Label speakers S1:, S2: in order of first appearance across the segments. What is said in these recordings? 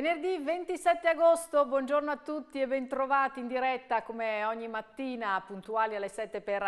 S1: Venerdì 27 agosto, buongiorno a tutti e bentrovati in diretta come ogni mattina puntuali alle 7 per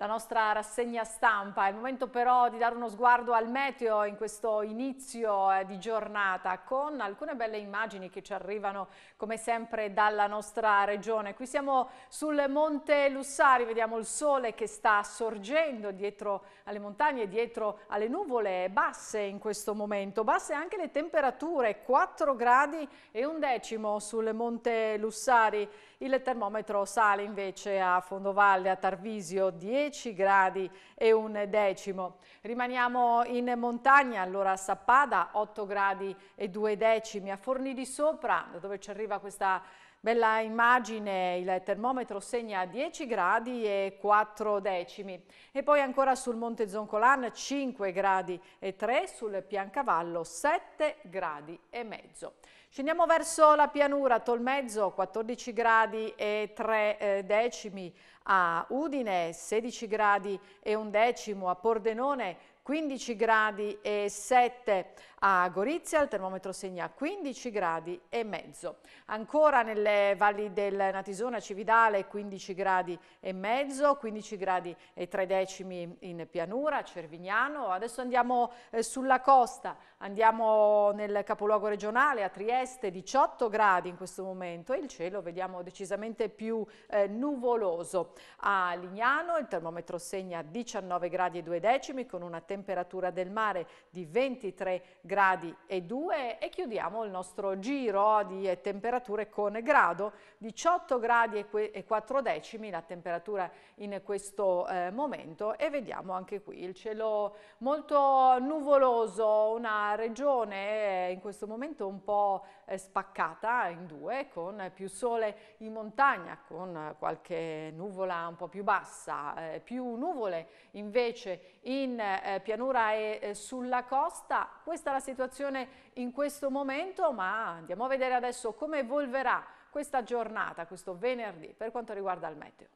S1: la nostra rassegna stampa. È il momento però di dare uno sguardo al meteo in questo inizio eh, di giornata con alcune belle immagini che ci arrivano come sempre dalla nostra regione. Qui siamo sul Monte Lussari, vediamo il sole che sta sorgendo dietro alle montagne, dietro alle nuvole basse in questo momento. Basse anche le temperature, 4 gradi e un decimo sul Monte Lussari. Il termometro sale invece a Fondovalle, a Tarvisio 10 gradi e un decimo. Rimaniamo in montagna, allora a Sappada 8 gradi e due decimi, a Forni di Sopra da dove ci arriva questa Bella immagine, il termometro segna 10 gradi e 4 decimi. E poi ancora sul Monte Zoncolan 5 gradi e 3, sul Piancavallo 7 gradi e mezzo. Scendiamo verso la pianura, Tolmezzo 14 gradi e 3 eh, decimi, a Udine 16 gradi e un decimo, a Pordenone 15 gradi e 7 a Gorizia, il termometro segna 15 gradi e mezzo. Ancora nelle valli del Natisona, Cividale 15 gradi e mezzo, 15 gradi e 3 decimi in pianura, Cervignano. Adesso andiamo eh, sulla costa, andiamo nel capoluogo regionale a Trieste, 18 gradi in questo momento e il cielo vediamo decisamente più eh, nuvoloso. A Lignano il termometro segna 19 gradi e 2 decimi con una temperatura del mare di 23 gradi e 2 e chiudiamo il nostro giro di temperature con grado 18 gradi e 4 decimi la temperatura in questo eh, momento e vediamo anche qui il cielo molto nuvoloso, una regione eh, in questo momento un po' eh, spaccata in due con più sole in montagna con qualche nuvola nuvola un po' più bassa, eh, più nuvole invece in eh, pianura e eh, sulla costa. Questa è la situazione in questo momento, ma andiamo a vedere adesso come evolverà questa giornata, questo venerdì, per quanto riguarda il meteo.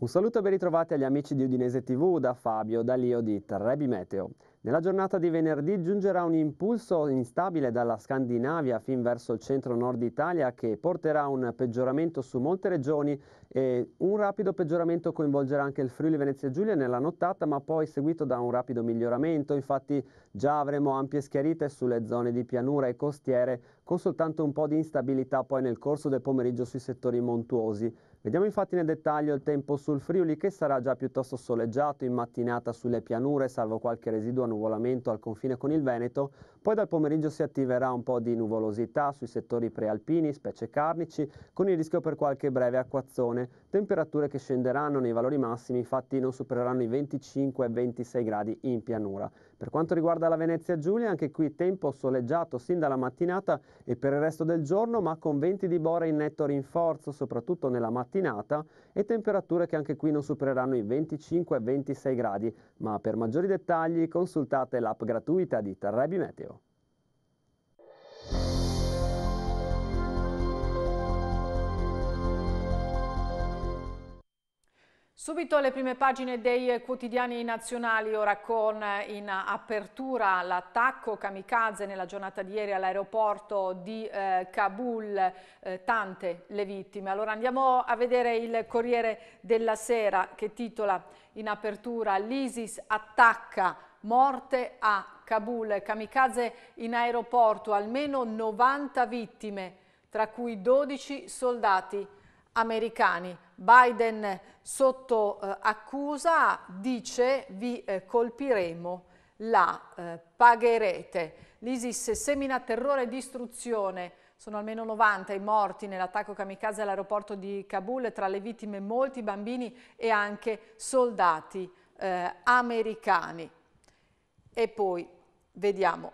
S2: Un saluto e ben ritrovati agli amici di Udinese TV da Fabio, Dalio di Trebi Meteo. Nella giornata di venerdì giungerà un impulso instabile dalla Scandinavia fin verso il centro-nord Italia che porterà un peggioramento su molte regioni e un rapido peggioramento coinvolgerà anche il Friuli Venezia Giulia nella nottata ma poi seguito da un rapido miglioramento, infatti già avremo ampie schiarite sulle zone di pianura e costiere con soltanto un po' di instabilità poi nel corso del pomeriggio sui settori montuosi. Vediamo infatti nel dettaglio il tempo sul Friuli che sarà già piuttosto soleggiato in mattinata sulle pianure salvo qualche residuo annuvolamento al confine con il Veneto, poi dal pomeriggio si attiverà un po' di nuvolosità sui settori prealpini, specie carnici, con il rischio per qualche breve acquazzone, temperature che scenderanno nei valori massimi infatti non supereranno i 25 26 gradi in pianura. Per quanto riguarda la Venezia Giulia, anche qui tempo soleggiato sin dalla mattinata e per il resto del giorno, ma con venti di bora in netto rinforzo, soprattutto nella mattinata, e temperature che anche qui non supereranno i 25-26 gradi. Ma per maggiori dettagli consultate l'app gratuita di Terrebi Meteo.
S1: Subito alle prime pagine dei quotidiani nazionali, ora con in apertura l'attacco kamikaze nella giornata di ieri all'aeroporto di eh, Kabul, eh, tante le vittime. Allora andiamo a vedere il Corriere della Sera che titola in apertura l'ISIS attacca morte a Kabul, kamikaze in aeroporto, almeno 90 vittime, tra cui 12 soldati americani. Biden sotto eh, accusa dice vi eh, colpiremo, la eh, pagherete. L'ISIS semina terrore e distruzione. Sono almeno 90 i morti nell'attacco kamikaze all'aeroporto di Kabul, tra le vittime molti bambini e anche soldati eh, americani. E poi vediamo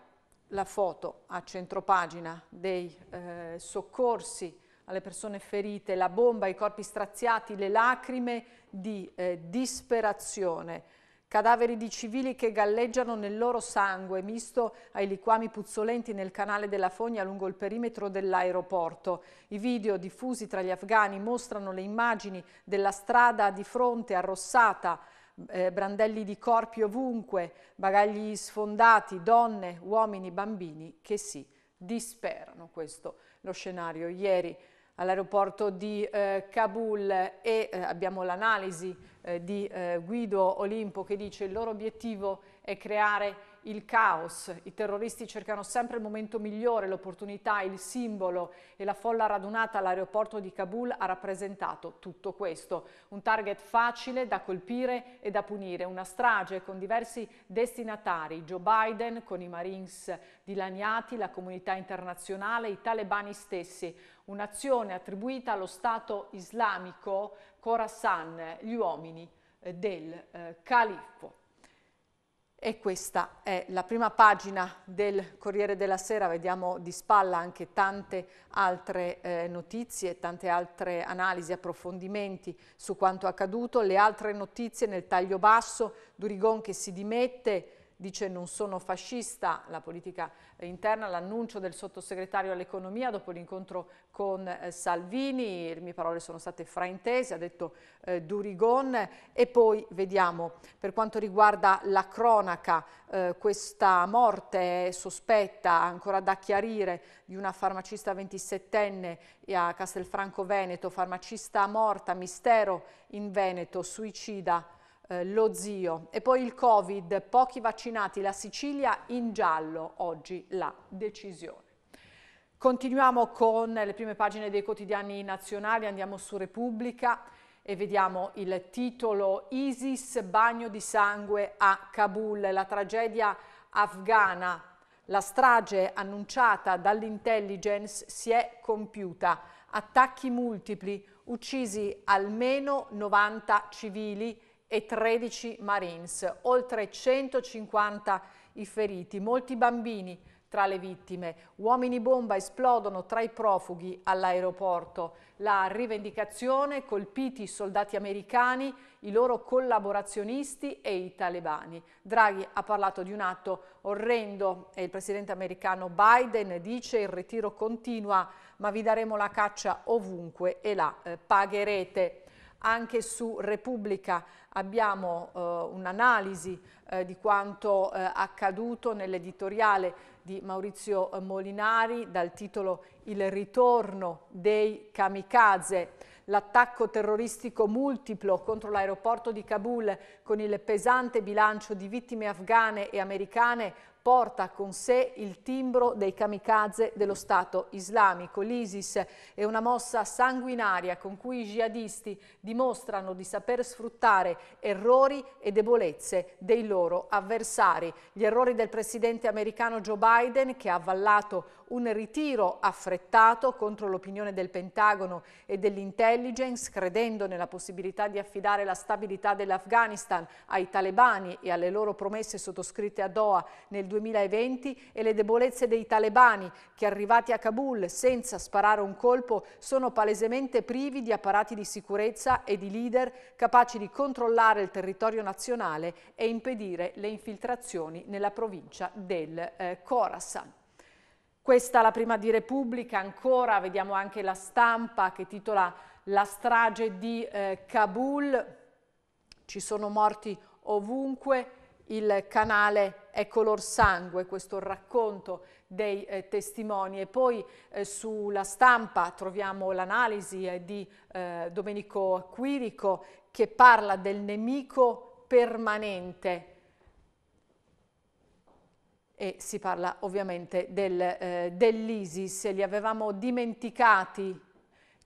S1: la foto a centropagina dei eh, soccorsi alle persone ferite, la bomba, i corpi straziati, le lacrime di eh, disperazione, cadaveri di civili che galleggiano nel loro sangue misto ai liquami puzzolenti nel canale della Fogna lungo il perimetro dell'aeroporto. I video diffusi tra gli afghani mostrano le immagini della strada di fronte arrossata, eh, brandelli di corpi ovunque, bagagli sfondati, donne, uomini, bambini che si disperano. Questo lo scenario ieri all'aeroporto di eh, Kabul e eh, abbiamo l'analisi eh, di eh, Guido Olimpo che dice il loro obiettivo è creare il caos, i terroristi cercano sempre il momento migliore, l'opportunità, il simbolo e la folla radunata all'aeroporto di Kabul ha rappresentato tutto questo. Un target facile da colpire e da punire, una strage con diversi destinatari, Joe Biden con i Marines dilaniati, la comunità internazionale, i talebani stessi, un'azione attribuita allo Stato islamico Khorasan, gli uomini eh, del eh, califfo. E questa è la prima pagina del Corriere della Sera, vediamo di spalla anche tante altre eh, notizie, tante altre analisi, approfondimenti su quanto accaduto. Le altre notizie nel taglio basso, Durigon che si dimette, dice non sono fascista, la politica interna, l'annuncio del sottosegretario all'economia dopo l'incontro con eh, Salvini, le mie parole sono state fraintese, ha detto eh, Durigon e poi vediamo per quanto riguarda la cronaca eh, questa morte sospetta ancora da chiarire di una farmacista 27enne a Castelfranco Veneto, farmacista morta, mistero in Veneto, suicida eh, lo zio. E poi il Covid, pochi vaccinati, la Sicilia in giallo, oggi la decisione. Continuiamo con le prime pagine dei quotidiani nazionali, andiamo su Repubblica e vediamo il titolo ISIS bagno di sangue a Kabul, la tragedia afghana. La strage annunciata dall'intelligence si è compiuta. Attacchi multipli, uccisi almeno 90 civili, e 13 Marines, oltre 150 i feriti, molti bambini tra le vittime. Uomini bomba esplodono tra i profughi all'aeroporto. La rivendicazione colpiti i soldati americani, i loro collaborazionisti e i talebani. Draghi ha parlato di un atto orrendo e il presidente americano Biden dice il ritiro continua ma vi daremo la caccia ovunque e la eh, pagherete. Anche su Repubblica abbiamo eh, un'analisi eh, di quanto eh, accaduto nell'editoriale di Maurizio Molinari dal titolo Il ritorno dei kamikaze l'attacco terroristico multiplo contro l'aeroporto di Kabul con il pesante bilancio di vittime afghane e americane porta con sé il timbro dei kamikaze dello Stato islamico. L'ISIS è una mossa sanguinaria con cui i jihadisti dimostrano di saper sfruttare errori e debolezze dei loro avversari. Gli errori del presidente americano Joe Biden che ha avvallato un ritiro affrettato contro l'opinione del Pentagono e dell'intelligence, credendo nella possibilità di affidare la stabilità dell'Afghanistan ai talebani e alle loro promesse sottoscritte a Doha nel 2015, 2020 e le debolezze dei talebani che arrivati a Kabul senza sparare un colpo sono palesemente privi di apparati di sicurezza e di leader capaci di controllare il territorio nazionale e impedire le infiltrazioni nella provincia del eh, Khorasan. Questa la prima di Repubblica, ancora vediamo anche la stampa che titola La strage di eh, Kabul, ci sono morti ovunque, il canale è color sangue, questo racconto dei eh, testimoni e poi eh, sulla stampa troviamo l'analisi eh, di eh, Domenico Quirico che parla del nemico permanente e si parla ovviamente del, eh, dell'ISIS, li avevamo dimenticati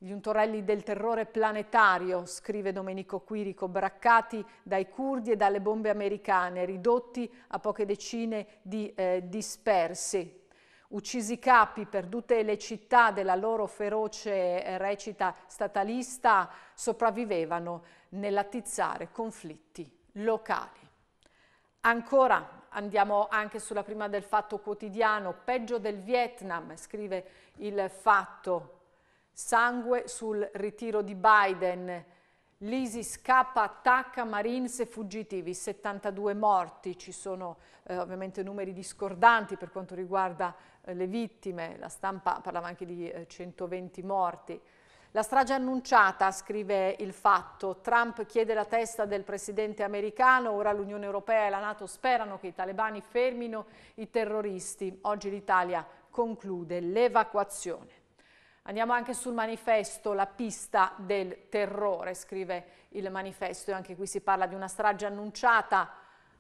S1: gli untorelli del terrore planetario, scrive Domenico Quirico, braccati dai curdi e dalle bombe americane, ridotti a poche decine di eh, dispersi. Uccisi i capi, perdute le città della loro feroce eh, recita statalista, sopravvivevano nell'attizzare conflitti locali. Ancora andiamo anche sulla prima del fatto quotidiano, peggio del Vietnam, scrive il fatto Sangue sul ritiro di Biden. L'ISIS K attacca Marines e fuggitivi, 72 morti, ci sono eh, ovviamente numeri discordanti per quanto riguarda eh, le vittime, la stampa parlava anche di eh, 120 morti. La strage annunciata, scrive il fatto, Trump chiede la testa del presidente americano, ora l'Unione Europea e la Nato sperano che i talebani fermino i terroristi. Oggi l'Italia conclude l'evacuazione. Andiamo anche sul manifesto, la pista del terrore, scrive il manifesto e anche qui si parla di una strage annunciata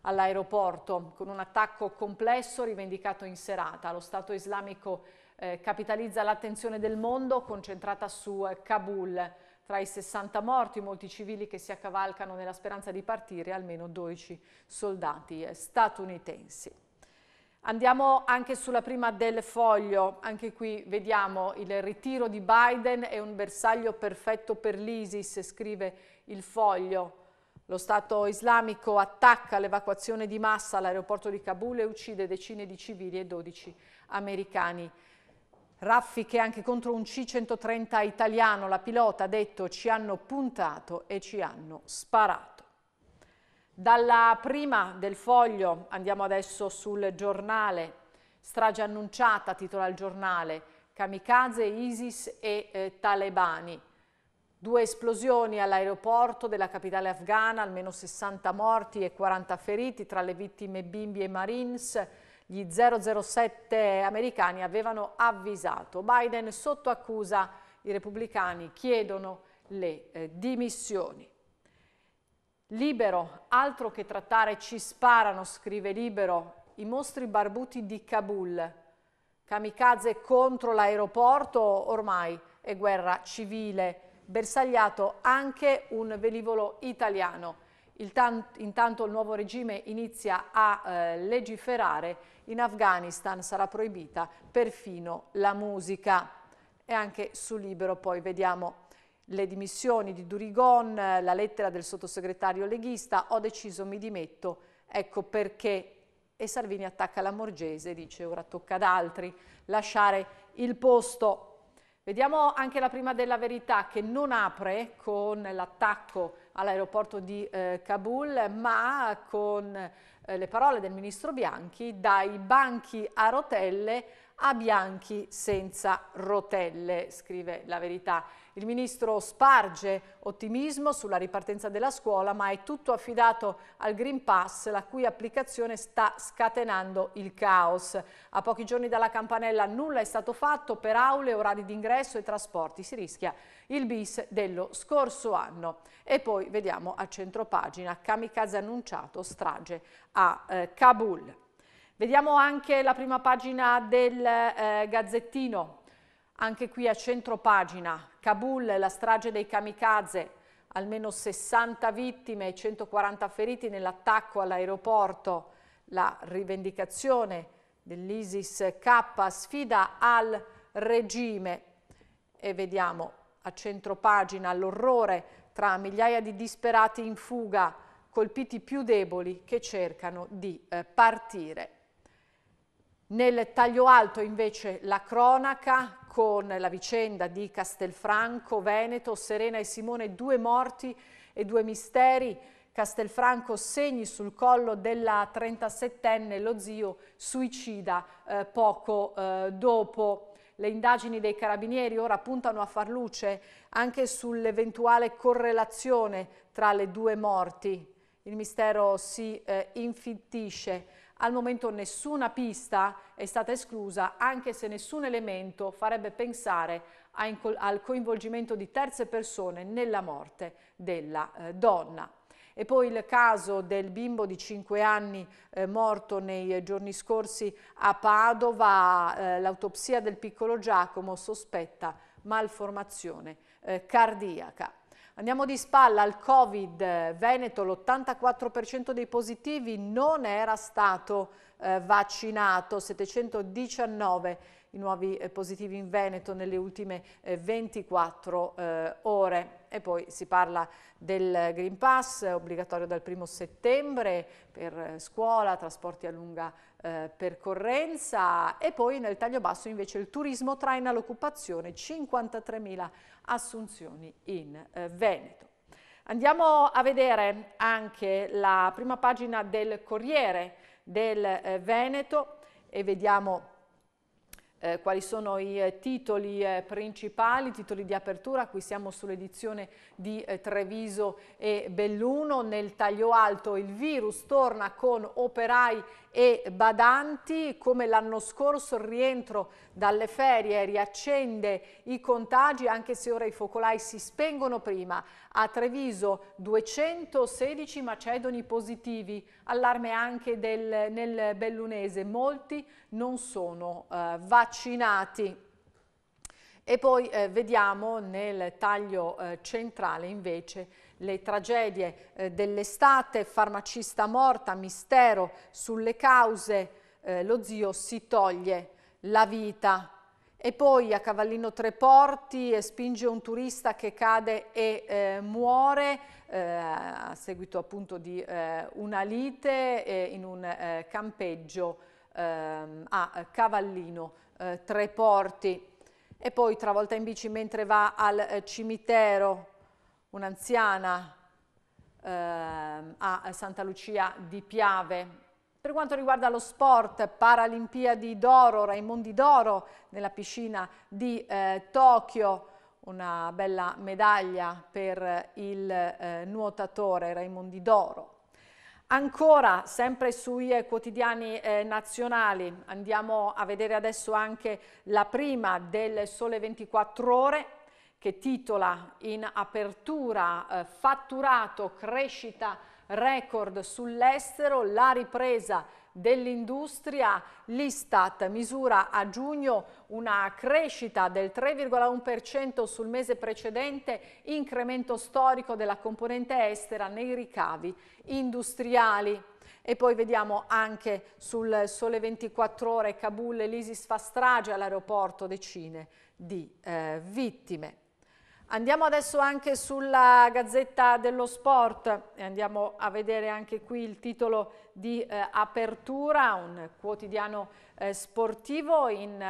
S1: all'aeroporto con un attacco complesso rivendicato in serata. Lo Stato islamico eh, capitalizza l'attenzione del mondo concentrata su eh, Kabul. Tra i 60 morti, molti civili che si accavalcano nella speranza di partire, almeno 12 soldati eh, statunitensi. Andiamo anche sulla prima del foglio, anche qui vediamo il ritiro di Biden è un bersaglio perfetto per l'ISIS, scrive il foglio. Lo Stato islamico attacca l'evacuazione di massa all'aeroporto di Kabul e uccide decine di civili e 12 americani. Raffiche anche contro un C-130 italiano, la pilota ha detto ci hanno puntato e ci hanno sparato. Dalla prima del foglio andiamo adesso sul giornale, strage annunciata, titola il giornale, kamikaze, ISIS e eh, talebani. Due esplosioni all'aeroporto della capitale afghana, almeno 60 morti e 40 feriti, tra le vittime bimbi e marines. Gli 007 americani avevano avvisato. Biden sotto accusa, i repubblicani chiedono le eh, dimissioni. Libero, altro che trattare, ci sparano, scrive Libero, i mostri barbuti di Kabul. Kamikaze contro l'aeroporto, ormai è guerra civile. Bersagliato anche un velivolo italiano. Tant intanto il nuovo regime inizia a eh, legiferare, in Afghanistan sarà proibita perfino la musica. E anche su Libero poi vediamo le dimissioni di Durigon, la lettera del sottosegretario leghista, ho deciso mi dimetto, ecco perché. E Salvini attacca la Morgese e dice ora tocca ad altri lasciare il posto. Vediamo anche la prima della verità che non apre con l'attacco all'aeroporto di eh, Kabul, ma con eh, le parole del ministro Bianchi, dai banchi a rotelle a bianchi senza rotelle, scrive la verità. Il ministro sparge ottimismo sulla ripartenza della scuola, ma è tutto affidato al Green Pass, la cui applicazione sta scatenando il caos. A pochi giorni dalla campanella nulla è stato fatto per aule, orari d'ingresso e trasporti. Si rischia il bis dello scorso anno. E poi vediamo a centropagina, kamikaze annunciato, strage a eh, Kabul. Vediamo anche la prima pagina del eh, Gazzettino, anche qui a centro pagina, Kabul, la strage dei kamikaze, almeno 60 vittime e 140 feriti nell'attacco all'aeroporto, la rivendicazione dell'ISIS K sfida al regime e vediamo a centro pagina l'orrore tra migliaia di disperati in fuga, colpiti più deboli che cercano di eh, partire. Nel taglio alto invece la cronaca con la vicenda di Castelfranco, Veneto, Serena e Simone, due morti e due misteri. Castelfranco segni sul collo della 37enne, lo zio suicida eh, poco eh, dopo. Le indagini dei carabinieri ora puntano a far luce anche sull'eventuale correlazione tra le due morti. Il mistero si eh, infittisce al momento nessuna pista è stata esclusa, anche se nessun elemento farebbe pensare al coinvolgimento di terze persone nella morte della eh, donna. E poi il caso del bimbo di 5 anni eh, morto nei giorni scorsi a Padova, eh, l'autopsia del piccolo Giacomo sospetta malformazione eh, cardiaca. Andiamo di spalla al Covid, Veneto l'84% dei positivi non era stato eh, vaccinato, 719 i nuovi eh, positivi in Veneto nelle ultime eh, 24 eh, ore. E poi si parla del Green Pass, obbligatorio dal 1 settembre per eh, scuola, trasporti a lunga eh, percorrenza e poi nel taglio basso invece il turismo traina l'occupazione 53.000 assunzioni in eh, Veneto. Andiamo a vedere anche la prima pagina del Corriere del eh, Veneto e vediamo eh, quali sono i eh, titoli eh, principali, titoli di apertura, qui siamo sull'edizione di eh, Treviso e Belluno, nel taglio alto il virus torna con operai e badanti, come l'anno scorso il rientro dalle ferie riaccende i contagi anche se ora i focolai si spengono prima, a Treviso 216 macedoni positivi, allarme anche del, nel bellunese, molti non sono eh, vaccinati vaccinati. E poi eh, vediamo nel taglio eh, centrale invece le tragedie eh, dell'estate, farmacista morta, mistero sulle cause, eh, lo zio si toglie la vita. E poi a Cavallino Treporti eh, spinge un turista che cade e eh, muore a seguito appunto di una lite in un campeggio ehm, a Cavallino eh, Tre Porti e poi travolta in bici mentre va al eh, cimitero un'anziana eh, a Santa Lucia di Piave. Per quanto riguarda lo sport, Paralimpiadi d'oro, Raimondi d'oro nella piscina di eh, Tokyo, una bella medaglia per eh, il eh, nuotatore Raimondi d'oro. Ancora, sempre sui eh, quotidiani eh, nazionali, andiamo a vedere adesso anche la prima del Sole 24 Ore che titola in apertura eh, fatturato crescita record sull'estero, la ripresa dell'industria, l'Istat misura a giugno una crescita del 3,1% sul mese precedente, incremento storico della componente estera nei ricavi industriali. E poi vediamo anche sul sole 24 ore Kabul l'ISIS fa strage all'aeroporto, decine di eh, vittime. Andiamo adesso anche sulla Gazzetta dello Sport e andiamo a vedere anche qui il titolo di eh, apertura, un quotidiano eh, sportivo. In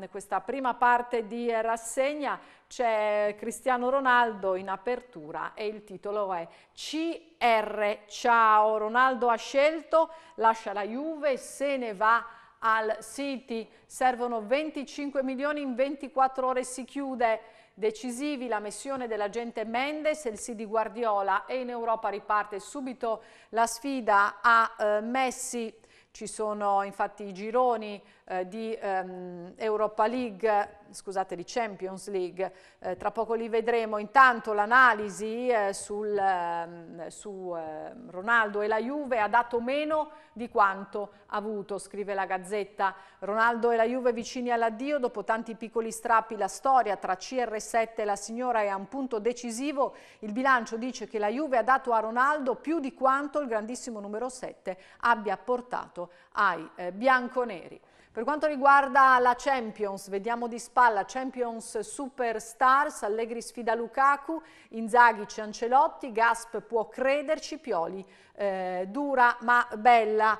S1: eh, questa prima parte di eh, rassegna c'è Cristiano Ronaldo in apertura e il titolo è CR. Ciao, Ronaldo ha scelto, lascia la Juve, se ne va al City. Servono 25 milioni in 24 ore si chiude decisivi la missione dell'agente Mendes, il Sidi Guardiola e in Europa riparte subito la sfida a eh, Messi. Ci sono infatti i gironi eh, di ehm, Europa League, scusate, di Champions League, eh, tra poco li vedremo, intanto l'analisi eh, ehm, su ehm, Ronaldo e la Juve ha dato meno di quanto ha avuto, scrive la Gazzetta, Ronaldo e la Juve vicini all'addio, dopo tanti piccoli strappi la storia tra CR7 e la signora è a un punto decisivo, il bilancio dice che la Juve ha dato a Ronaldo più di quanto il grandissimo numero 7 abbia portato ai eh, bianconeri. Per quanto riguarda la Champions, vediamo di spalla Champions Superstars, Allegri sfida Lukaku, Inzaghi c'è Ancelotti, Gasp può crederci, Pioli eh, dura ma bella.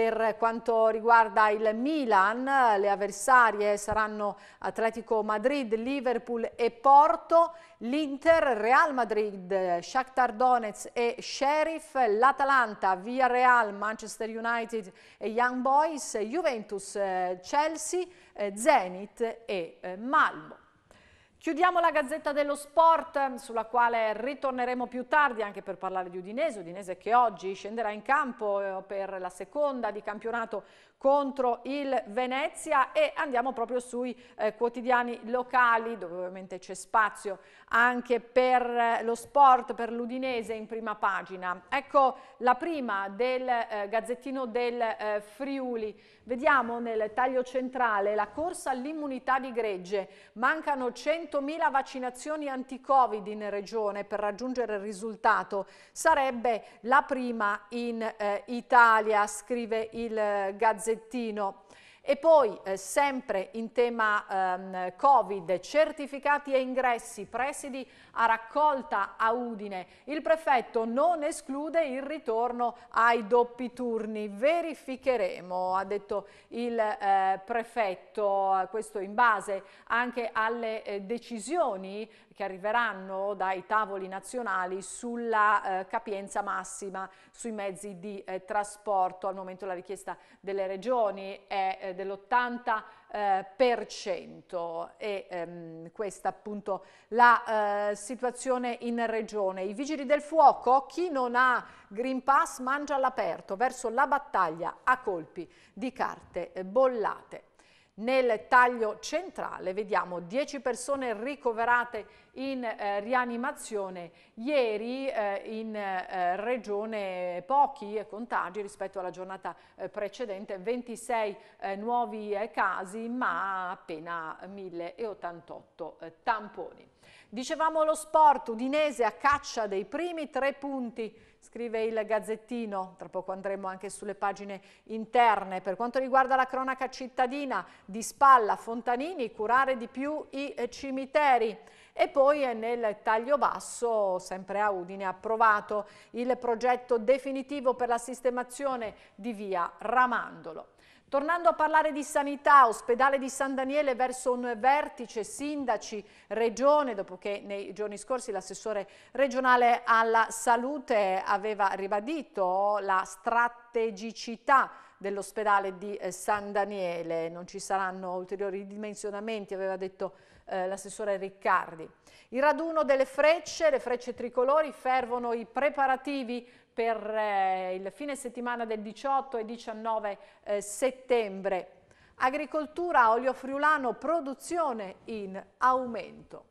S1: Per quanto riguarda il Milan, le avversarie saranno Atletico Madrid, Liverpool e Porto, l'Inter, Real Madrid, Shakhtar Donetsk e Sheriff, l'Atalanta, Villarreal, Manchester United e Young Boys, Juventus, eh, Chelsea, eh, Zenit e eh, Malmo. Chiudiamo la Gazzetta dello Sport sulla quale ritorneremo più tardi anche per parlare di Udinese, Udinese che oggi scenderà in campo eh, per la seconda di campionato contro il Venezia e andiamo proprio sui eh, quotidiani locali dove ovviamente c'è spazio anche per eh, lo sport, per l'Udinese in prima pagina. Ecco la prima del eh, Gazzettino del eh, Friuli. Vediamo nel taglio centrale la corsa all'immunità di gregge. Mancano 100.000 vaccinazioni anti-Covid in regione per raggiungere il risultato. Sarebbe la prima in eh, Italia, scrive il eh, Gazzettino Gazzettino. E poi eh, sempre in tema ehm, Covid, certificati e ingressi, presidi a raccolta a Udine. Il prefetto non esclude il ritorno ai doppi turni. Verificheremo, ha detto il eh, prefetto, eh, questo in base anche alle eh, decisioni che arriveranno dai tavoli nazionali sulla eh, capienza massima sui mezzi di eh, trasporto. Al momento la richiesta delle regioni è eh, dell'80% eh, per cento e ehm, questa appunto la eh, situazione in regione. I vigili del fuoco, chi non ha Green Pass mangia all'aperto verso la battaglia a colpi di carte bollate. Nel taglio centrale vediamo 10 persone ricoverate in eh, rianimazione, ieri eh, in eh, regione pochi contagi rispetto alla giornata eh, precedente, 26 eh, nuovi eh, casi ma appena 1088 tamponi. Dicevamo lo sport, Udinese a caccia dei primi tre punti scrive il Gazzettino, tra poco andremo anche sulle pagine interne. Per quanto riguarda la cronaca cittadina, di spalla Fontanini, curare di più i cimiteri. E poi nel taglio basso, sempre a Udine, approvato il progetto definitivo per la sistemazione di via Ramandolo. Tornando a parlare di sanità, ospedale di San Daniele verso un vertice sindaci regione, dopo che nei giorni scorsi l'assessore regionale alla salute aveva ribadito la strategicità dell'ospedale di eh, San Daniele, non ci saranno ulteriori dimensionamenti, aveva detto eh, l'assessore Riccardi. Il raduno delle frecce, le frecce tricolori, fervono i preparativi per eh, il fine settimana del 18 e 19 eh, settembre. Agricoltura, olio friulano, produzione in aumento.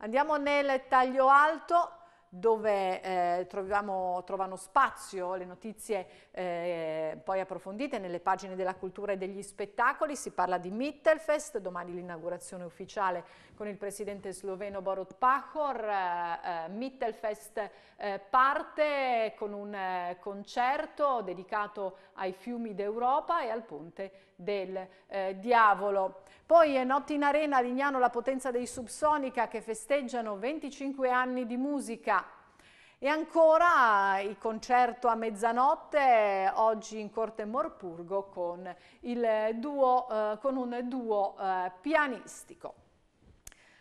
S1: Andiamo nel taglio alto, dove eh, troviamo, trovano spazio le notizie eh, poi approfondite nelle pagine della cultura e degli spettacoli, si parla di Mittelfest, domani l'inaugurazione ufficiale con il presidente sloveno Borut Pachor. Eh, eh, Mittelfest eh, parte con un eh, concerto dedicato ai fiumi d'Europa e al ponte del diavolo. Poi è notte in arena Lignano la potenza dei Subsonica che festeggiano 25 anni di musica. E ancora il concerto a mezzanotte oggi in Corte Morpurgo con, duo, eh, con un duo eh, pianistico.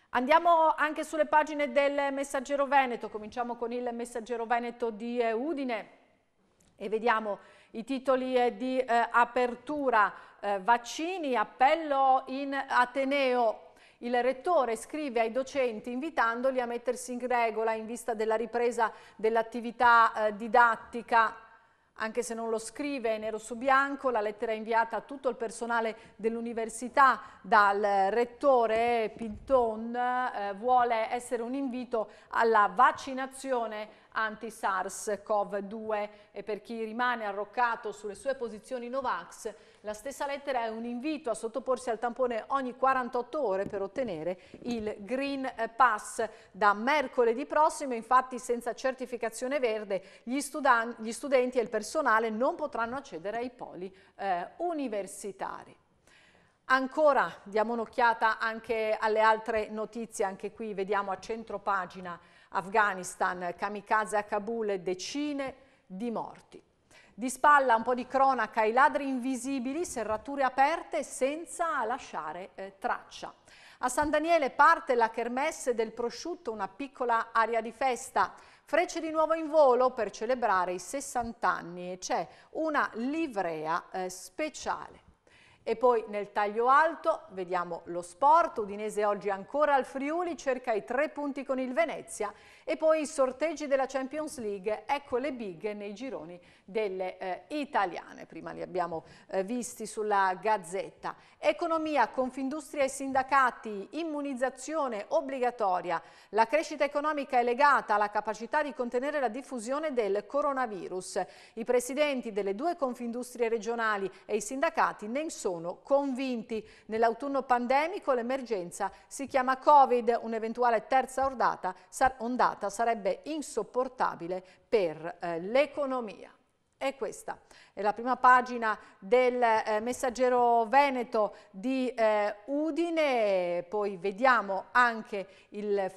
S1: Andiamo anche sulle pagine del Messaggero Veneto, cominciamo con il Messaggero Veneto di Udine e vediamo i titoli eh, di eh, apertura eh, vaccini, appello in Ateneo. Il rettore scrive ai docenti invitandoli a mettersi in regola in vista della ripresa dell'attività eh, didattica. Anche se non lo scrive nero su bianco, la lettera è inviata a tutto il personale dell'università dal rettore Pinton eh, vuole essere un invito alla vaccinazione anti-SARS-CoV-2 e per chi rimane arroccato sulle sue posizioni Novax la stessa lettera è un invito a sottoporsi al tampone ogni 48 ore per ottenere il Green Pass. Da mercoledì prossimo, infatti, senza certificazione verde, gli, studen gli studenti e il personale non potranno accedere ai poli eh, universitari. Ancora diamo un'occhiata anche alle altre notizie, anche qui vediamo a centro pagina Afghanistan, kamikaze a Kabul, decine di morti. Di spalla un po' di cronaca, i ladri invisibili, serrature aperte senza lasciare eh, traccia. A San Daniele parte la kermesse del prosciutto, una piccola aria di festa. Frecce di nuovo in volo per celebrare i 60 anni e c'è una livrea eh, speciale. E poi nel taglio alto vediamo lo sport, Udinese oggi ancora al Friuli, cerca i tre punti con il Venezia e poi i sorteggi della Champions League, ecco le big nei gironi delle eh, italiane. Prima li abbiamo eh, visti sulla Gazzetta. Economia, Confindustria e sindacati, immunizzazione obbligatoria. La crescita economica è legata alla capacità di contenere la diffusione del coronavirus. I presidenti delle due confindustrie regionali e i sindacati ne sono convinti. Nell'autunno pandemico l'emergenza si chiama Covid, un'eventuale terza ondata, ondata sarebbe insopportabile per eh, l'economia. È questa la prima pagina del eh, messaggero Veneto di eh, Udine, poi vediamo anche la,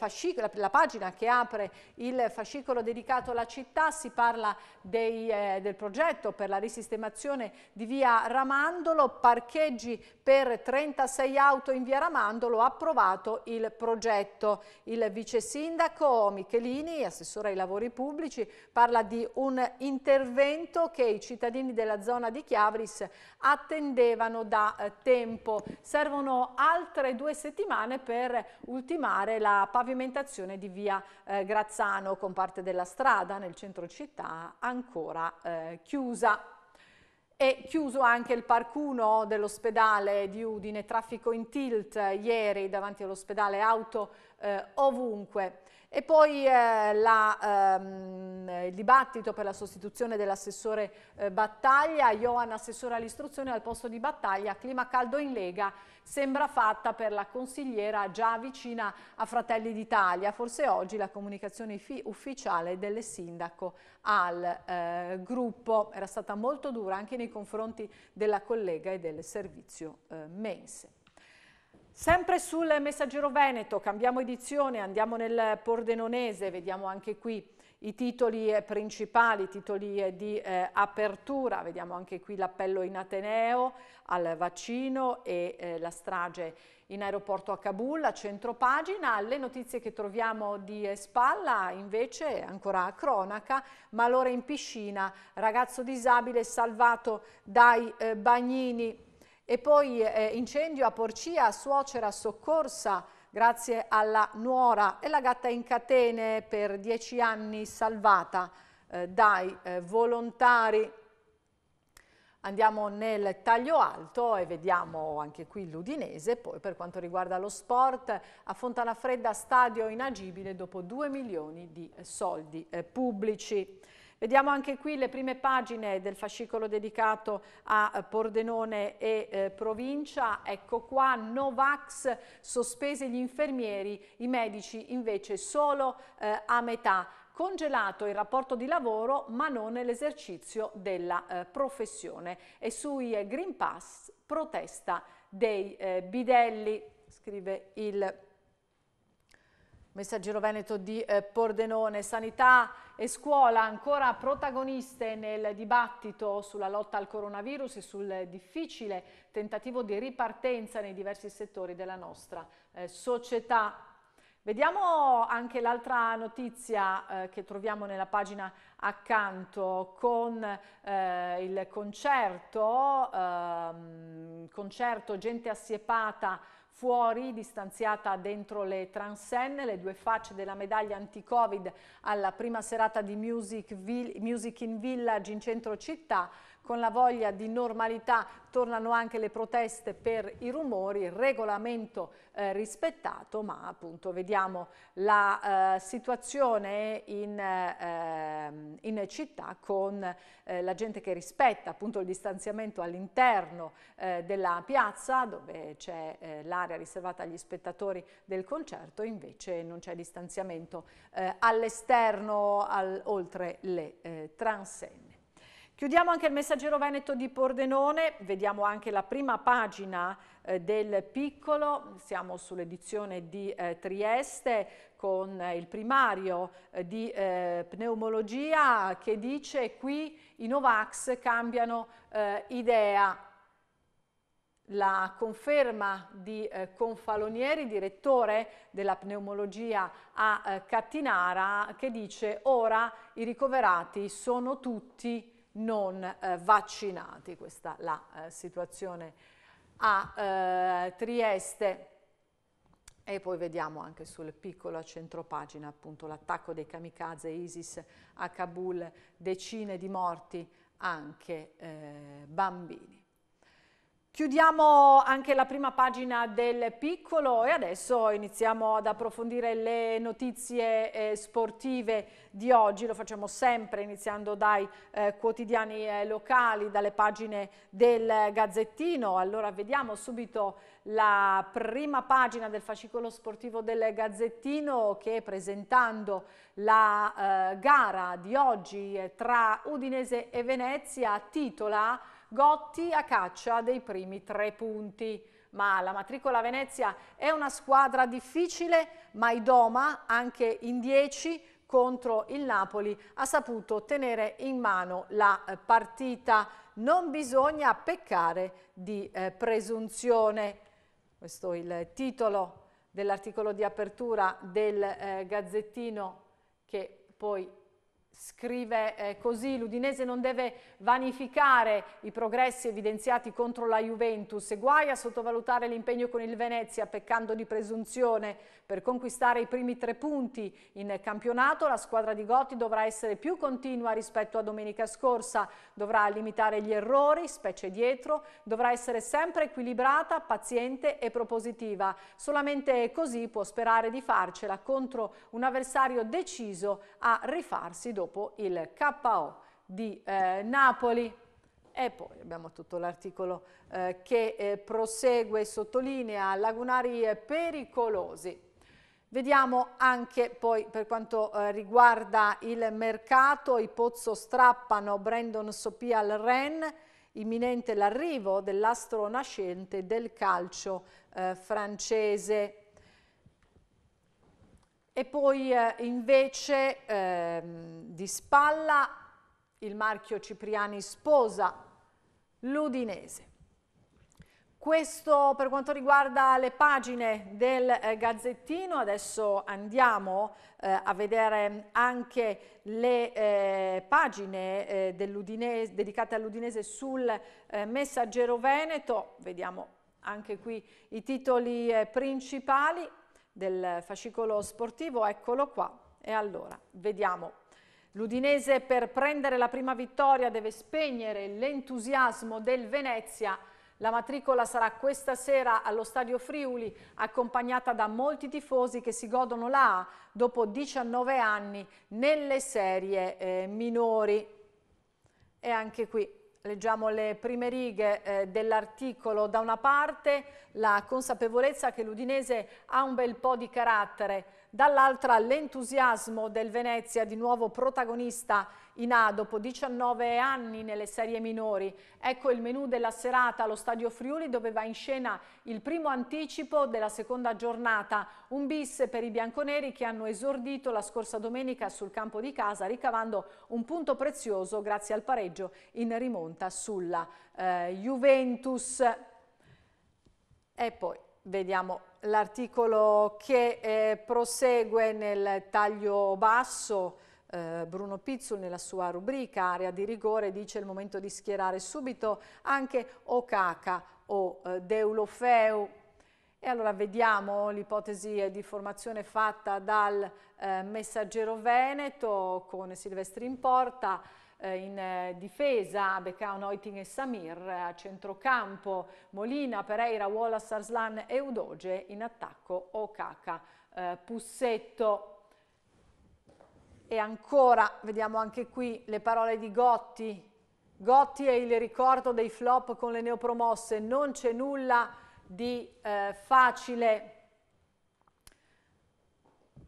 S1: la, pagina che apre il fascicolo dedicato alla città, si parla dei, eh, del progetto per la risistemazione di via Ramandolo, parcheggi per 36 auto in via Ramandolo, approvato il progetto. Il vice sindaco Michelini, assessore ai lavori pubblici, parla di un intervento che i cittadini cittadini della zona di Chiavris attendevano da eh, tempo. Servono altre due settimane per ultimare la pavimentazione di via eh, Grazzano con parte della strada nel centro città ancora eh, chiusa. È chiuso anche il parcuno dell'ospedale di Udine, traffico in tilt ieri davanti all'ospedale auto eh, ovunque. E poi eh, la, ehm, il dibattito per la sostituzione dell'assessore eh, Battaglia, Johan assessore all'istruzione al posto di Battaglia, clima caldo in Lega, sembra fatta per la consigliera già vicina a Fratelli d'Italia, forse oggi la comunicazione ufficiale del sindaco al eh, gruppo era stata molto dura anche nei confronti della collega e del servizio eh, mense. Sempre sul Messaggero Veneto, cambiamo edizione, andiamo nel Pordenonese, vediamo anche qui i titoli eh, principali, i titoli eh, di eh, apertura, vediamo anche qui l'appello in Ateneo al vaccino e eh, la strage in aeroporto a Kabul, a centropagina, le notizie che troviamo di eh, spalla invece ancora a cronaca, malore in piscina, ragazzo disabile salvato dai eh, bagnini e poi eh, incendio a Porcia, suocera soccorsa grazie alla nuora e la gatta in catene per dieci anni salvata eh, dai eh, volontari. Andiamo nel taglio alto e vediamo anche qui l'Udinese, poi per quanto riguarda lo sport, a Fontana Fredda stadio inagibile dopo 2 milioni di eh, soldi eh, pubblici. Vediamo anche qui le prime pagine del fascicolo dedicato a eh, Pordenone e eh, provincia. Ecco qua, Novax, sospese gli infermieri, i medici invece solo eh, a metà congelato il rapporto di lavoro ma non l'esercizio della eh, professione e sui eh, Green Pass protesta dei eh, bidelli, scrive il messaggero veneto di eh, Pordenone, sanità e scuola ancora protagoniste nel dibattito sulla lotta al coronavirus e sul difficile tentativo di ripartenza nei diversi settori della nostra eh, società. Vediamo anche l'altra notizia eh, che troviamo nella pagina accanto con eh, il concerto, ehm, concerto Gente Assiepata fuori, distanziata dentro le transenne, le due facce della medaglia anti-Covid alla prima serata di Music, Music in Village in centro città, con la voglia di normalità tornano anche le proteste per i rumori, il regolamento eh, rispettato, ma appunto vediamo la eh, situazione in, eh, ehm, in, città con eh, la gente che rispetta appunto il distanziamento all'interno eh, della piazza dove c'è eh, l'area riservata agli spettatori del concerto, invece non c'è distanziamento all'esterno all, oltre le transenne. Chiudiamo anche il messaggero Veneto di Pordenone, vediamo anche la prima pagina eh, del piccolo, siamo sull'edizione di eh, Trieste con eh, il primario eh, di eh, pneumologia che dice qui i Novax cambiano eh, idea. La conferma di Confalonieri, direttore della pneumologia a Cattinara, che dice ora i ricoverati sono tutti non eh, vaccinati, questa è la eh, situazione a eh, Trieste e poi vediamo anche sul piccolo a centropagina appunto l'attacco dei kamikaze ISIS a Kabul, decine di morti, anche eh, bambini. Chiudiamo anche la prima pagina del piccolo e adesso iniziamo ad approfondire le notizie eh, sportive di oggi, lo facciamo sempre iniziando dai eh, quotidiani eh, locali, dalle pagine del Gazzettino. Allora vediamo subito la prima pagina del fascicolo sportivo del Gazzettino che presentando la eh, gara di oggi eh, tra Udinese e Venezia titola Gotti a caccia dei primi tre punti. Ma la matricola Venezia è una squadra difficile, ma i Doma, anche in 10 contro il Napoli, ha saputo tenere in mano la eh, partita. Non bisogna peccare di eh, presunzione. Questo è il titolo dell'articolo di apertura del eh, Gazzettino che poi scrive eh, così, l'Udinese non deve vanificare i progressi evidenziati contro la Juventus e guai a sottovalutare l'impegno con il Venezia peccando di presunzione. Per conquistare i primi tre punti in campionato la squadra di Gotti dovrà essere più continua rispetto a domenica scorsa, dovrà limitare gli errori, specie dietro, dovrà essere sempre equilibrata, paziente e propositiva. Solamente così può sperare di farcela contro un avversario deciso a rifarsi dopo dopo il KO di eh, Napoli. E poi abbiamo tutto l'articolo eh, che eh, prosegue e sottolinea lagunari eh, pericolosi. Vediamo anche poi per quanto eh, riguarda il mercato, i Pozzo strappano Brandon Sopia al Ren, imminente l'arrivo dell'astro nascente del calcio eh, francese. E poi eh, invece ehm, di spalla il marchio Cipriani sposa l'Udinese. Questo per quanto riguarda le pagine del eh, Gazzettino, adesso andiamo eh, a vedere anche le eh, pagine eh, dedicate all'Udinese sul eh, Messaggero Veneto, vediamo anche qui i titoli eh, principali, del fascicolo sportivo, eccolo qua. E allora, vediamo. L'Udinese per prendere la prima vittoria deve spegnere l'entusiasmo del Venezia. La matricola sarà questa sera allo Stadio Friuli, accompagnata da molti tifosi che si godono la A dopo 19 anni nelle serie eh, minori. E anche qui Leggiamo le prime righe eh, dell'articolo. Da una parte la consapevolezza che l'Udinese ha un bel po' di carattere, dall'altra l'entusiasmo del Venezia, di nuovo protagonista in A dopo 19 anni nelle serie minori. Ecco il menù della serata allo Stadio Friuli dove va in scena il primo anticipo della seconda giornata, un bis per i bianconeri che hanno esordito la scorsa domenica sul campo di casa ricavando un punto prezioso grazie al pareggio in rimonta sulla eh, Juventus. E poi Vediamo l'articolo che eh, prosegue nel taglio basso. Eh, Bruno Pizzul nella sua rubrica Area di rigore dice il momento di schierare subito anche Okaka o eh, Deulofeu. E allora vediamo l'ipotesi di formazione fatta dal eh, Messaggero Veneto con Silvestri in porta eh, in eh, difesa, Beccao, Oiting e Samir, eh, a centrocampo Molina, Pereira, Wallace, Arslan e Udoge, in attacco Okaka, eh, Pussetto. E ancora, vediamo anche qui le parole di Gotti, Gotti è il ricordo dei flop con le neopromosse, non c'è nulla di eh, facile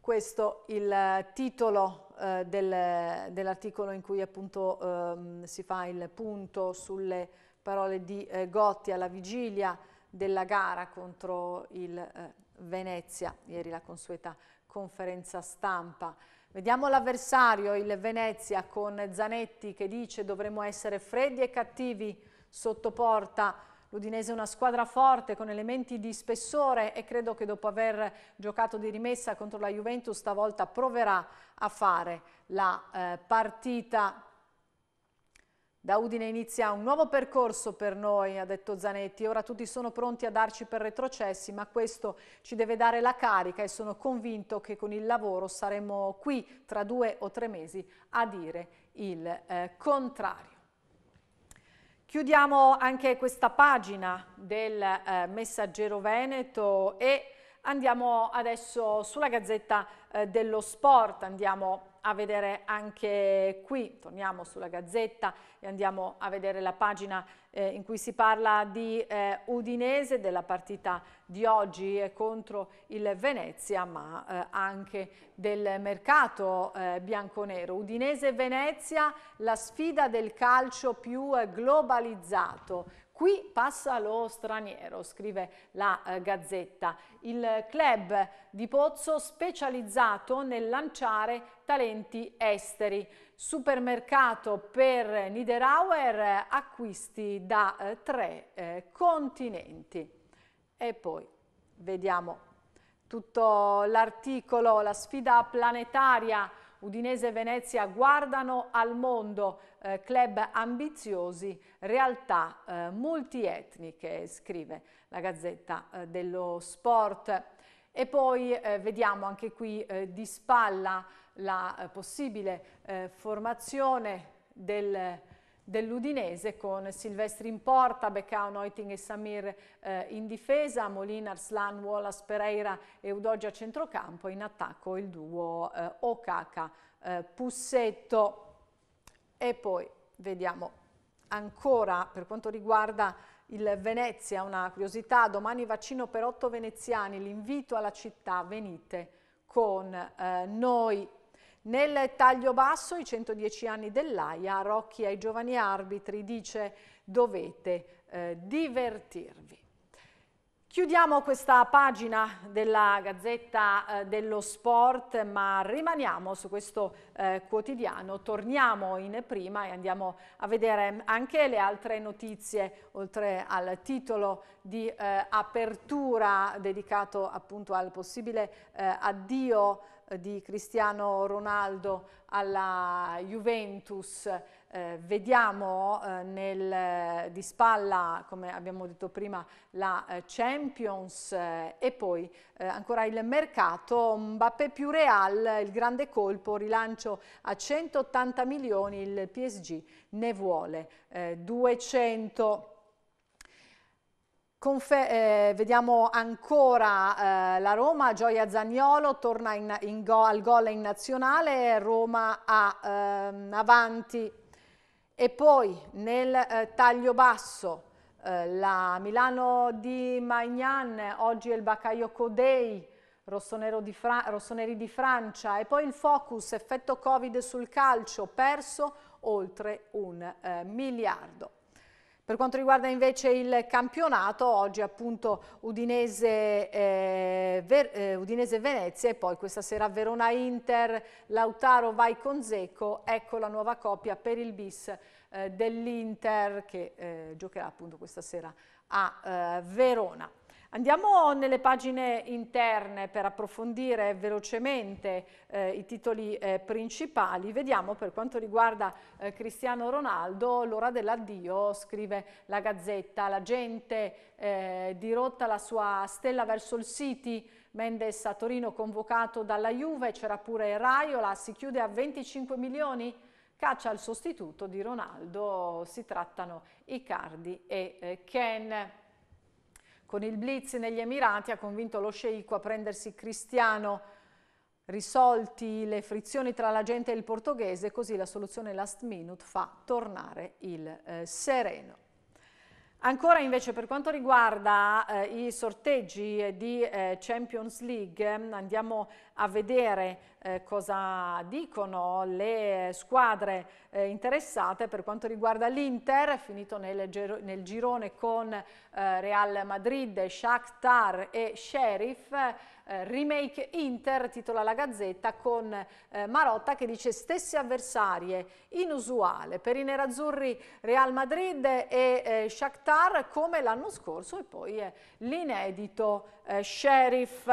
S1: questo il eh, titolo eh, del, dell'articolo in cui appunto ehm, si fa il punto sulle parole di eh, Gotti alla vigilia della gara contro il eh, Venezia, ieri la consueta conferenza stampa. Vediamo l'avversario, il Venezia, con Zanetti che dice dovremmo essere freddi e cattivi sotto porta L'Udinese è una squadra forte con elementi di spessore e credo che dopo aver giocato di rimessa contro la Juventus stavolta proverà a fare la eh, partita da Udine inizia un nuovo percorso per noi, ha detto Zanetti. Ora tutti sono pronti a darci per retrocessi, ma questo ci deve dare la carica e sono convinto che con il lavoro saremo qui tra due o tre mesi a dire il eh, contrario. Chiudiamo anche questa pagina del eh, Messaggero Veneto e andiamo adesso sulla Gazzetta eh, dello Sport, andiamo a vedere anche qui, torniamo sulla Gazzetta e andiamo a vedere la pagina eh, in cui si parla di eh, Udinese, della partita di oggi eh, contro il Venezia, ma eh, anche del mercato eh, bianconero. Udinese-Venezia, la sfida del calcio più globalizzato Qui passa lo straniero, scrive la eh, Gazzetta, il club di Pozzo specializzato nel lanciare talenti esteri. Supermercato per Niederauer, acquisti da eh, tre eh, continenti. E poi vediamo tutto l'articolo, la sfida planetaria Udinese e Venezia guardano al mondo, eh, club ambiziosi, realtà eh, multietniche, scrive la Gazzetta eh, dello Sport. E poi eh, vediamo anche qui eh, di spalla la eh, possibile formazione del dell'Udinese con Silvestri in porta, Beccao, Noiting e Samir eh, in difesa, Molina, Arslan, Wallace, Pereira e Udogia a centrocampo, in attacco il duo eh, Okaka, eh, Pussetto e poi vediamo ancora per quanto riguarda il Venezia, una curiosità, domani vaccino per otto veneziani, l'invito alla città, venite con eh, noi nel taglio basso, i 110 anni dell'AIA, Rocchi ai giovani arbitri dice dovete eh, divertirvi. Chiudiamo questa pagina della Gazzetta eh, dello Sport, ma rimaniamo su questo eh, quotidiano, torniamo in prima e andiamo a vedere anche le altre notizie, oltre al titolo di eh, apertura dedicato appunto al possibile eh, addio eh, di Cristiano Ronaldo alla Juventus. Eh, vediamo eh, nel, eh, di spalla, come abbiamo detto prima, la eh, Champions eh, e poi eh, ancora il mercato, Mbappé più Real, il grande colpo, rilancio a 180 milioni, il PSG ne vuole 200 Confe eh, vediamo ancora eh, la Roma, Gioia Zagnolo torna in, in go al gol in nazionale, Roma ha ehm, avanti e poi nel eh, taglio basso eh, la Milano di Magnan, oggi è il Bakayoko Day, Rossoneri di, Rossoneri di Francia e poi il focus effetto Covid sul calcio perso oltre un eh, miliardo. Per quanto riguarda invece il campionato, oggi appunto Udinese, eh, Ver, eh, Udinese Venezia e poi questa sera Verona Inter, Lautaro vai con Zecco, ecco la nuova coppia per il bis eh, dell'Inter che eh, giocherà appunto questa sera a eh, Verona. Andiamo nelle pagine interne per approfondire velocemente eh, i titoli eh, principali. Vediamo per quanto riguarda eh, Cristiano Ronaldo, l'ora dell'addio, scrive la Gazzetta, la gente eh, dirotta la sua stella verso il City, Mendes a Torino convocato dalla Juve, c'era pure Raiola, si chiude a 25 milioni? Caccia al sostituto di Ronaldo, si trattano Icardi e eh, Ken. Con il blitz negli Emirati ha convinto lo sceicco a prendersi Cristiano risolti le frizioni tra la gente e il portoghese, così la soluzione last minute fa tornare il eh, sereno. Ancora invece per quanto riguarda eh, i sorteggi di eh, Champions League, andiamo a vedere eh, cosa dicono le squadre eh, interessate per quanto riguarda l'Inter, finito nel, nel, girone con eh, Real Madrid, Shakhtar e Sheriff, eh, remake Inter, titola la Gazzetta, con eh, Marotta che dice stesse avversarie, inusuale, per i nerazzurri Real Madrid e Shakhtar come l'anno scorso e poi l'inedito Sheriff.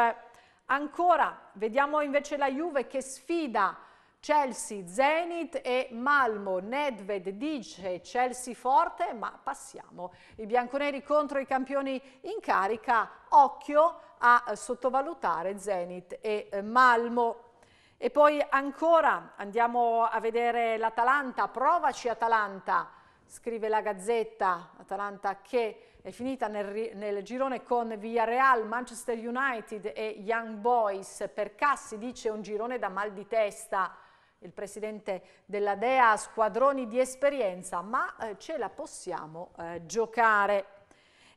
S1: Ancora vediamo invece la Juve che sfida Chelsea, Zenit e Malmo. Nedved dice Chelsea forte, ma passiamo. I bianconeri contro i campioni in carica, occhio a sottovalutare Zenit e Malmo. E poi ancora andiamo a vedere l'Atalanta, provaci Atalanta, scrive la Gazzetta, Atalanta che è finita nel, nel girone con Villarreal, Manchester United e Young Boys. Per Cassi dice un girone da mal di testa il presidente della DEA, squadroni di esperienza, ma eh, ce la possiamo eh, giocare.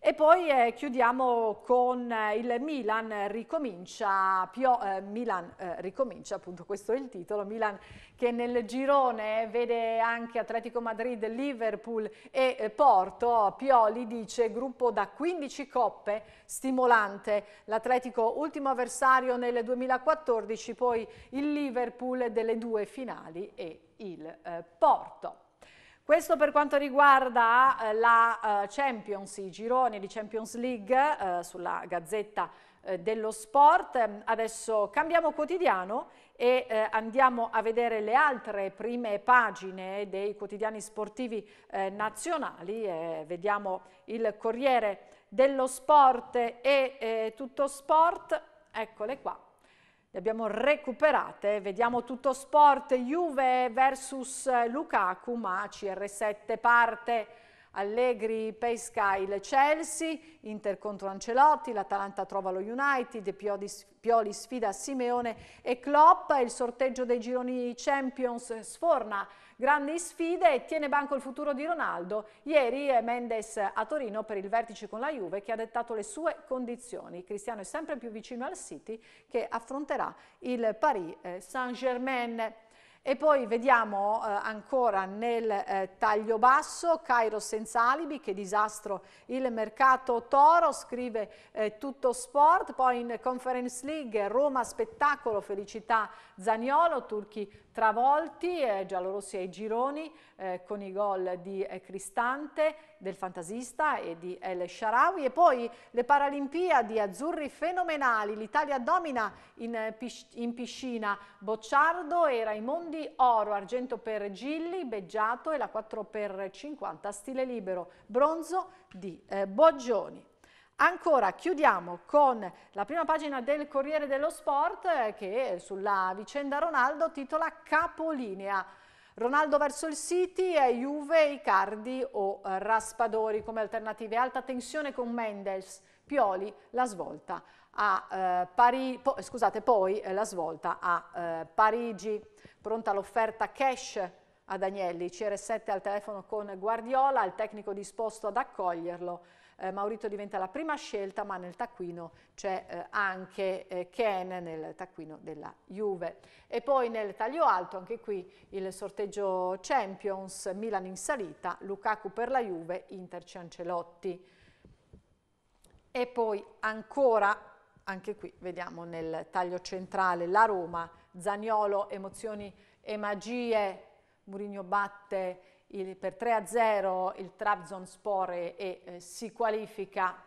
S1: E poi eh, chiudiamo con eh, il Milan ricomincia, Pio, eh, Milan eh, ricomincia, appunto questo è il titolo, Milan che nel girone vede anche Atletico Madrid, Liverpool e eh, Porto, Pioli dice gruppo da 15 coppe, stimolante, l'Atletico ultimo avversario nel 2014, poi il Liverpool delle due finali e il eh, Porto. Questo per quanto riguarda eh, la eh, Champions, i gironi di Champions League eh, sulla Gazzetta eh, dello Sport. Adesso cambiamo quotidiano e eh, andiamo a vedere le altre prime pagine dei quotidiani sportivi eh, nazionali. vediamo il Corriere dello Sport e Tutto Sport. Eccole qua le abbiamo recuperate, vediamo tutto sport, Juve versus eh, Lukaku, ma CR7 parte Allegri pesca il Chelsea, Inter contro Ancelotti, l'Atalanta trova lo United, Pioli, Pioli sfida Simeone e Klopp, il sorteggio dei gironi Champions sforna grandi sfide e tiene banco il futuro di Ronaldo. Ieri Mendes a Torino per il vertice con la Juve che ha dettato le sue condizioni. Cristiano è sempre più vicino al City che affronterà il Paris eh, Saint-Germain. E poi vediamo eh, ancora nel eh, taglio basso Cairo senza alibi, che disastro il mercato toro, scrive eh, tutto sport, poi in Conference League Roma spettacolo, felicità Zaniolo, Turchi travolti, eh, giallorossi ai gironi eh, con i gol di eh, Cristante, del fantasista e di El Sharawi e poi le Paralimpiadi azzurri fenomenali, l'Italia domina in, eh, in, piscina Bocciardo e Raimondi oro, argento per Gilli, Beggiato e la 4 x 50 stile libero, bronzo di eh, Boggioni. Ancora chiudiamo con la prima pagina del Corriere dello Sport eh, che sulla vicenda Ronaldo titola Capolinea. Ronaldo verso il City, Juve, Icardi o eh, Raspadori come alternative. Alta tensione con Mendels, Pioli la svolta a eh, Parigi, po scusate, poi eh, la svolta a eh, Parigi. Pronta l'offerta cash ad Agnelli, CR7 al telefono con Guardiola, il tecnico disposto ad accoglierlo eh, Maurito diventa la prima scelta, ma nel taccuino c'è eh, anche eh, Ken nel taccuino della Juve. E poi nel taglio alto, anche qui il sorteggio Champions, Milan in salita, Lukaku per la Juve, Inter Ciancelotti. E poi ancora anche qui vediamo nel taglio centrale la Roma, Zaniolo, emozioni e magie, Murigno batte il, per 3 0 il Trabzonspor è, è, eh, si qualifica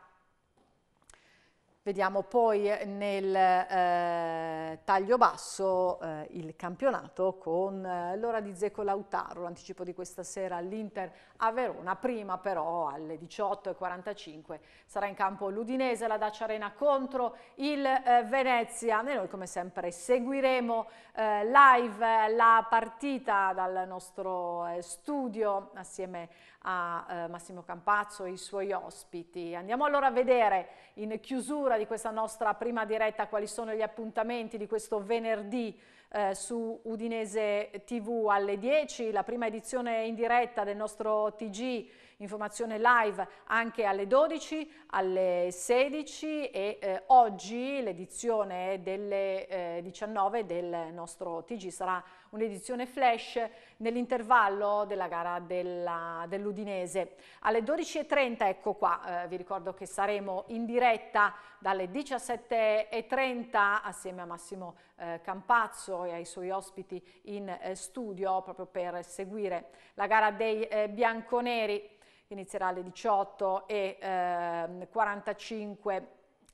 S1: Vediamo poi nel eh, taglio basso eh, il campionato con eh, l'ora di Zeco Lautaro, l'anticipo di questa sera all'Inter a Verona, prima però alle 18.45 sarà in campo l'Udinese, la Dacia Arena contro il eh, Venezia e noi come sempre seguiremo eh, live la partita dal nostro eh, studio assieme a a eh, Massimo Campazzo e i suoi ospiti. Andiamo allora a vedere in chiusura di questa nostra prima diretta quali sono gli appuntamenti di questo venerdì eh, su Udinese TV alle 10, la prima edizione in diretta del nostro TG informazione live anche alle 12, alle 16 e eh, oggi l'edizione delle eh, 19 del nostro TG sarà un'edizione flash nell'intervallo della gara dell'Udinese. Alle 12.30, ecco qua, eh, vi ricordo che saremo in diretta dalle 17.30 assieme a Massimo eh, Campazzo e ai suoi ospiti in eh, studio proprio per seguire la gara dei eh, bianconeri che inizierà alle 18.45 ehm,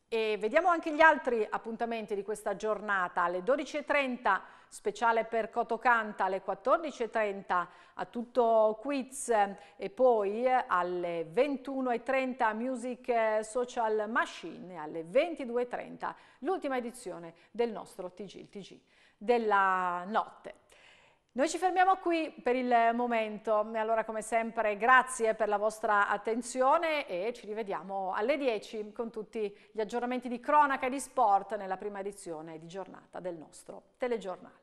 S1: e vediamo anche gli altri appuntamenti di questa giornata alle 12.30 speciale per Cotocanta alle 14.30 a tutto quiz eh, e poi alle 21.30 Music eh, Social Machine e alle 22.30 l'ultima edizione del nostro TG, il TG della notte. Noi ci fermiamo qui per il momento, e allora come sempre grazie per la vostra attenzione e ci rivediamo alle 10 con tutti gli aggiornamenti di cronaca e di sport nella prima edizione di giornata del nostro telegiornale.